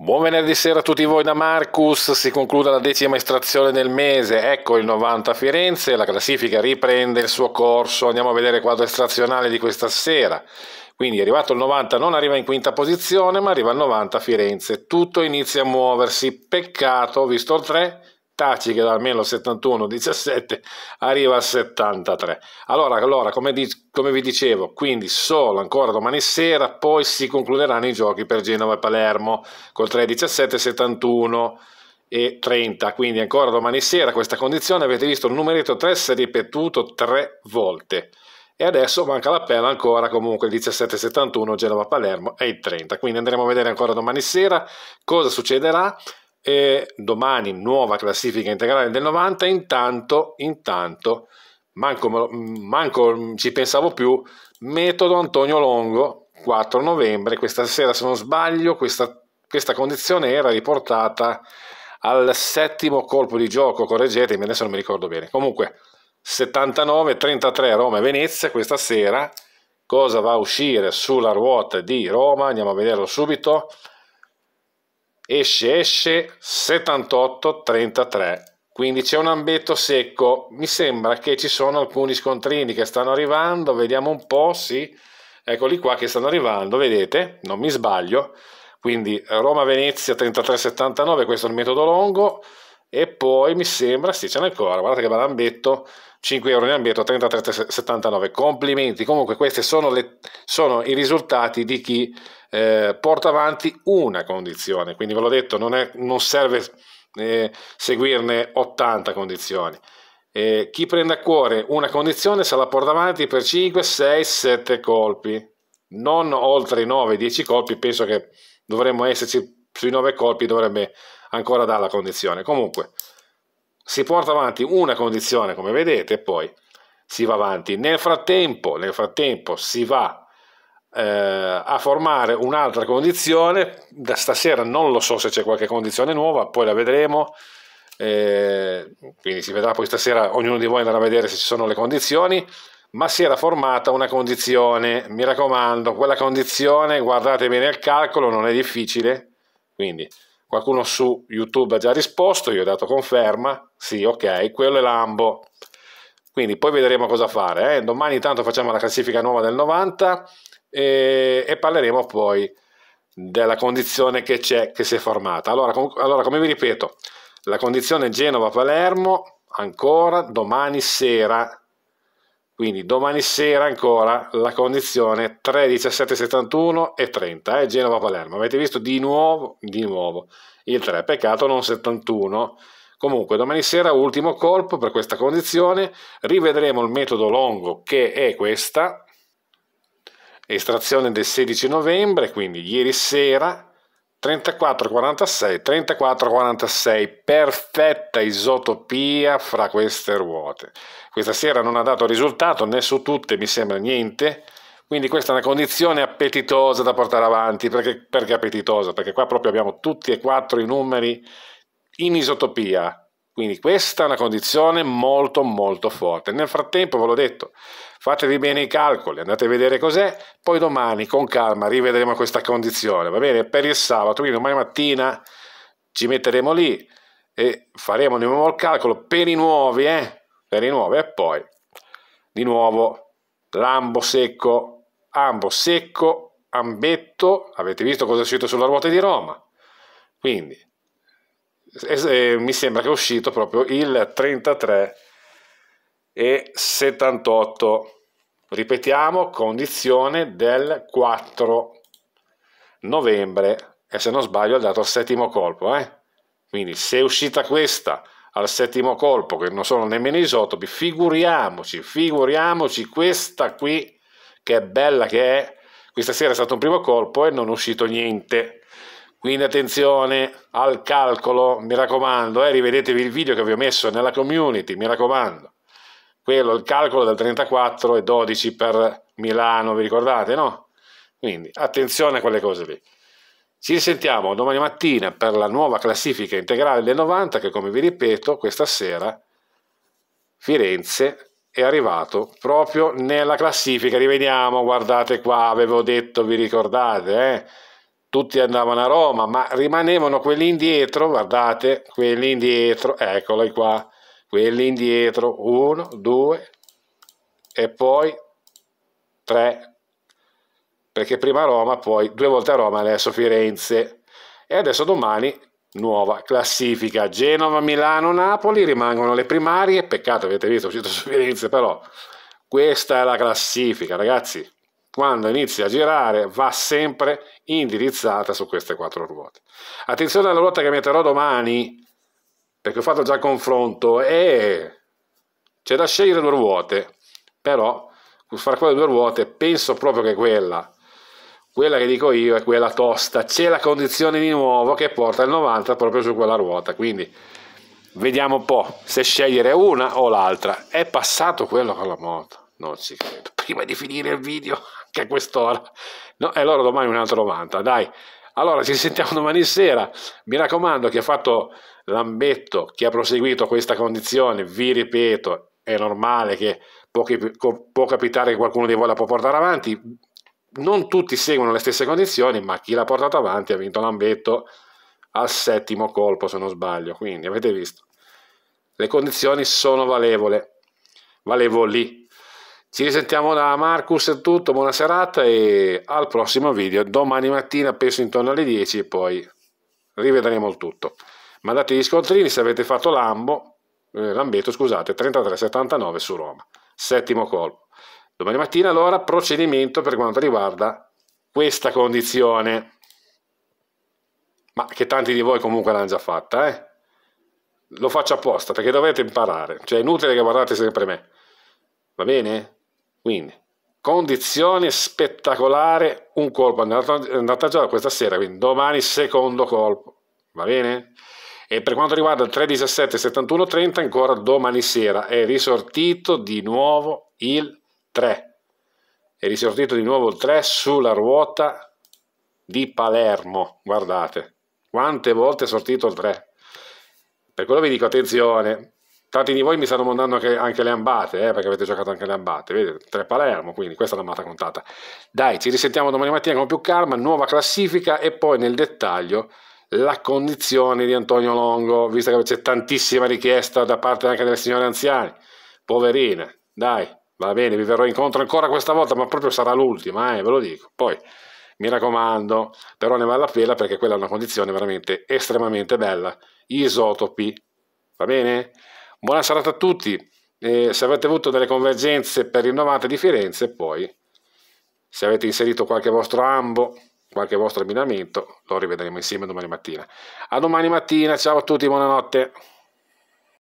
Buon venerdì sera a tutti voi da Marcus, si conclude la decima estrazione del mese, ecco il 90 a Firenze, la classifica riprende il suo corso, andiamo a vedere il quadro estrazionale di questa sera. Quindi è arrivato il 90, non arriva in quinta posizione, ma arriva il 90 a Firenze, tutto inizia a muoversi, peccato, visto il 3, Taci che da meno 71-17 arriva a 73. Allora, allora come, di, come, vi dicevo, quindi solo ancora domani sera, poi si concluderanno i giochi per Genova e Palermo col 3-17, 71 e 30. Quindi ancora domani sera questa condizione, avete visto il numeretto 3 si è ripetuto tre volte. E adesso manca la pena ancora comunque il 17-71 Genova-Palermo e il 30. Quindi andremo a vedere ancora domani sera cosa succederà e domani nuova classifica integrale del 90 intanto, intanto manco, manco mm, ci pensavo più metodo Antonio Longo 4 novembre questa sera se non sbaglio questa, questa condizione era riportata al settimo colpo di gioco correggetemi adesso non mi ricordo bene comunque 79-33 Roma e Venezia questa sera cosa va a uscire sulla ruota di Roma andiamo a vederlo subito esce esce 78 33 quindi c'è un ambetto secco mi sembra che ci sono alcuni scontrini che stanno arrivando vediamo un po' sì eccoli qua che stanno arrivando vedete non mi sbaglio quindi Roma Venezia 33 79 questo è il metodo longo e poi mi sembra, sì ce n'è ancora, guardate che bell'ambetto, 5 euro in ambito, 33,79, complimenti, comunque questi sono, le, sono i risultati di chi eh, porta avanti una condizione, quindi ve l'ho detto, non, è, non serve eh, seguirne 80 condizioni, eh, chi prende a cuore una condizione se la porta avanti per 5, 6, 7 colpi, non oltre i 9, 10 colpi, penso che dovremmo esserci sui 9 colpi, dovrebbe ancora dalla condizione. Comunque si porta avanti una condizione come vedete e poi si va avanti. Nel frattempo, nel frattempo si va eh, a formare un'altra condizione, da stasera non lo so se c'è qualche condizione nuova, poi la vedremo. Eh, quindi si vedrà poi stasera, ognuno di voi andrà a vedere se ci sono le condizioni ma si era formata una condizione, mi raccomando, quella condizione, guardate bene il calcolo, non è difficile, quindi qualcuno su YouTube ha già risposto, io ho dato conferma, sì, ok, quello è l'ambo. Quindi poi vedremo cosa fare. Eh? Domani intanto facciamo la classifica nuova del 90 e, e parleremo poi della condizione che c'è, che si è formata. Allora, com allora come vi ripeto, la condizione Genova-Palermo ancora domani sera quindi domani sera ancora la condizione 3, 17, 71 e 30, eh, Genova-Palermo. Avete visto di nuovo, di nuovo il 3, peccato non 71. Comunque domani sera ultimo colpo per questa condizione, rivedremo il metodo longo che è questa, estrazione del 16 novembre, quindi ieri sera, 34-46, 34-46, perfetta isotopia fra queste ruote. Questa sera non ha dato risultato, né su tutte mi sembra niente, quindi questa è una condizione appetitosa da portare avanti, perché, perché appetitosa? Perché qua proprio abbiamo tutti e quattro i numeri in isotopia, quindi questa è una condizione molto molto forte. Nel frattempo ve l'ho detto, fatevi bene i calcoli, andate a vedere cos'è, poi domani con calma rivedremo questa condizione, va bene? Per il sabato, quindi domani mattina ci metteremo lì e faremo di nuovo il calcolo per i nuovi, eh? Per i nuovi e poi di nuovo lambo secco, ambo secco, ambetto, avete visto cosa è uscito sulla ruota di Roma. Quindi e, e eh, mi sembra che è uscito proprio il 33 e 78 ripetiamo condizione del 4 novembre e se non sbaglio ha dato il settimo colpo eh? quindi se è uscita questa al settimo colpo che non sono nemmeno isotopi figuriamoci figuriamoci questa qui che bella che è questa sera è stato un primo colpo e non è uscito niente quindi attenzione al calcolo, mi raccomando, eh, rivedetevi il video che vi ho messo nella community, mi raccomando. Quello, il calcolo del 34 e 12 per Milano, vi ricordate, no? Quindi attenzione a quelle cose lì. Ci risentiamo domani mattina per la nuova classifica integrale del 90 che come vi ripeto questa sera Firenze è arrivato proprio nella classifica. Rivediamo, guardate qua, avevo detto, vi ricordate, eh? tutti andavano a Roma, ma rimanevano quelli indietro, guardate, quelli indietro, eccoli qua, quelli indietro, uno, due, e poi tre, perché prima Roma, poi due volte a Roma, adesso Firenze, e adesso domani nuova classifica, Genova, Milano, Napoli, rimangono le primarie, peccato avete visto, è uscito su Firenze, però questa è la classifica, ragazzi quando inizia a girare va sempre indirizzata su queste quattro ruote. Attenzione alla ruota che metterò domani, perché ho fatto già confronto e c'è da scegliere due ruote, però far quelle due ruote penso proprio che quella, quella che dico io è quella tosta, c'è la condizione di nuovo che porta il 90 proprio su quella ruota, quindi vediamo un po' se scegliere una o l'altra. È passato quello con la moto, non ci credo, prima di finire il video che quest'ora. No, e allora domani un'altra domanda, dai. Allora ci sentiamo domani sera. Mi raccomando, chi ha fatto l'ambetto, chi ha proseguito questa condizione, vi ripeto, è normale che può, può capitare che qualcuno di voi la può portare avanti. Non tutti seguono le stesse condizioni, ma chi l'ha portato avanti ha vinto l'ambetto al settimo colpo, se non sbaglio. Quindi avete visto, le condizioni sono valevole, valevoli. Ci risentiamo da Marcus è tutto, buona serata e al prossimo video domani mattina penso intorno alle 10 e poi rivedremo il tutto. Mandate gli scontrini se avete fatto Lambo, eh, Lambeto scusate, 33-79 su Roma, settimo colpo. Domani mattina allora procedimento per quanto riguarda questa condizione, ma che tanti di voi comunque l'hanno già fatta, eh? lo faccio apposta perché dovete imparare, cioè è inutile che guardate sempre me, va bene? Quindi, condizione spettacolare, un colpo è andata avvantaggiato questa sera, quindi domani secondo colpo, va bene? E per quanto riguarda il 317 71 30 ancora domani sera è risortito di nuovo il 3. È risortito di nuovo il 3 sulla ruota di Palermo, guardate. Quante volte è sortito il 3? Per quello vi dico attenzione, Tanti di voi mi stanno mandando anche, anche le ambate, eh, perché avete giocato anche le ambate, vedete? Tre Palermo, quindi questa è la matta contata. Dai, ci risentiamo domani mattina con più calma, nuova classifica e poi nel dettaglio la condizione di Antonio Longo, visto che c'è tantissima richiesta da parte anche delle signore anziane, poverine, dai, va bene, vi verrò incontro ancora questa volta, ma proprio sarà l'ultima, eh, ve lo dico. Poi, mi raccomando, però ne vale la pena perché quella è una condizione veramente estremamente bella, isotopi, va bene? Buona serata a tutti e se avete avuto delle convergenze per il 90 di Firenze poi se avete inserito qualche vostro ambo, qualche vostro abbinamento, lo rivedremo insieme domani mattina. A domani mattina, ciao a tutti, buonanotte.